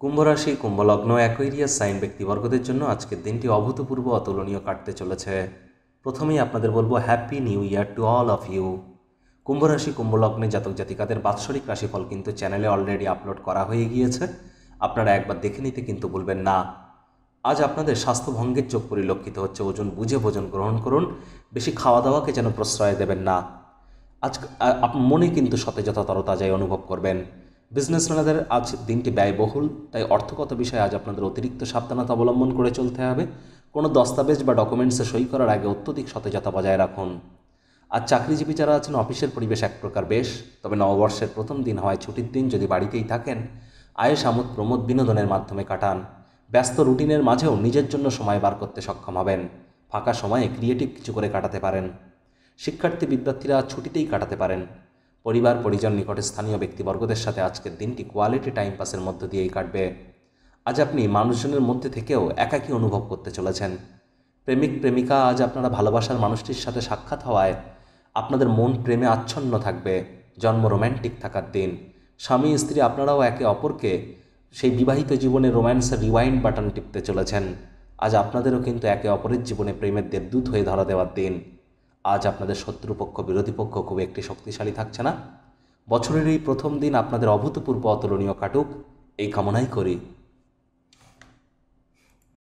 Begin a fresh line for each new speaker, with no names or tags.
কুম্ভরাশি কুম্ভলগ্ন Aquarius sign ব্যক্তিবর্গদের জন্য আজকের দিনটি অভূতপূর্ব অতুলনীয় কাটতে চলেছে প্রথমেই আপনাদের বলবো happy new year to all of you কুম্ভরাশি কুম্ভলগ্নে জাতক জাতিকাদের বাৎসরিক রাশিফল কিন্তু চ্যানেলে অলরেডি আপলোড করা হয়ে গিয়েছে আপনারা একবার দেখে নিতে কিন্তু বলবেন না আজ আপনাদের স্বাস্থ্যভঙ্গের চোখ পরিলক্ষিত হচ্ছে ওজন বুঝে ভোজন গ্রহণ করুন বেশি খাওয়া দাওয়াকে যেন প্রশ্রয় দেবেন না আজ মনে কিন্তু সতেজতা তরতাজাই অনুভব করবেন বিজনেসম্যানদের আজ দিনটি ব্যয়বহুল তাই অর্থগত বিষয়ে আজ আপনাদের অতিরিক্ত সাবধানতা অবলম্বন করে চলতে হবে কোনো দস্তাবেজ বা ডকুমেন্টসে সই করার আগে অত্যধিক সতেজতা বজায় রাখুন আর চাকরিজীবী যারা আছেন অফিসের পরিবেশ এক প্রকার বেশ তবে নববর্ষের প্রথম দিন হওয়ায় ছুটির দিন যদি বাড়িতেই থাকেন আয়েস আমোদ প্রমোদ বিনোদনের মাধ্যমে কাটান ব্যস্ত রুটিনের মাঝেও নিজের জন্য সময় বার করতে সক্ষম হবেন ফাঁকা সময়ে ক্রিয়েটিভ কিছু করে কাটাতে পারেন শিক্ষার্থী বিদ্যার্থীরা ছুটিতেই কাটাতে পারেন পরিবার পরিজন নিকটে স্থানীয় ব্যক্তিবর্গদের সাথে আজকের দিনটি কোয়ালিটি টাইম পাসের মধ্য দিয়েই কাটবে আজ আপনি মানুষজনের মধ্যে থেকেও একাকী অনুভব করতে চলেছেন প্রেমিক প্রেমিকা আজ আপনারা ভালোবাসার মানুষটির সাথে সাক্ষাৎ হওয়ায় আপনাদের মন প্রেমে আচ্ছন্ন থাকবে জন্ম রোম্যান্টিক থাকার দিন স্বামী স্ত্রী আপনারাও একে অপরকে সেই বিবাহিত জীবনে রোম্যান্সের রিওয়াইন্ড বাটন টিপতে চলেছেন আজ আপনাদেরও কিন্তু একে অপরের জীবনে প্রেমের দেবদূত হয়ে ধরা দেওয়ার দিন আজ আপনাদের শত্রুপক্ষ বিরোধী পক্ষ খুব একটি শক্তিশালী থাকছে না বছরের এই প্রথম দিন আপনাদের অভূতপূর্ব অতুলনীয় কাটুক এই কামনাই করি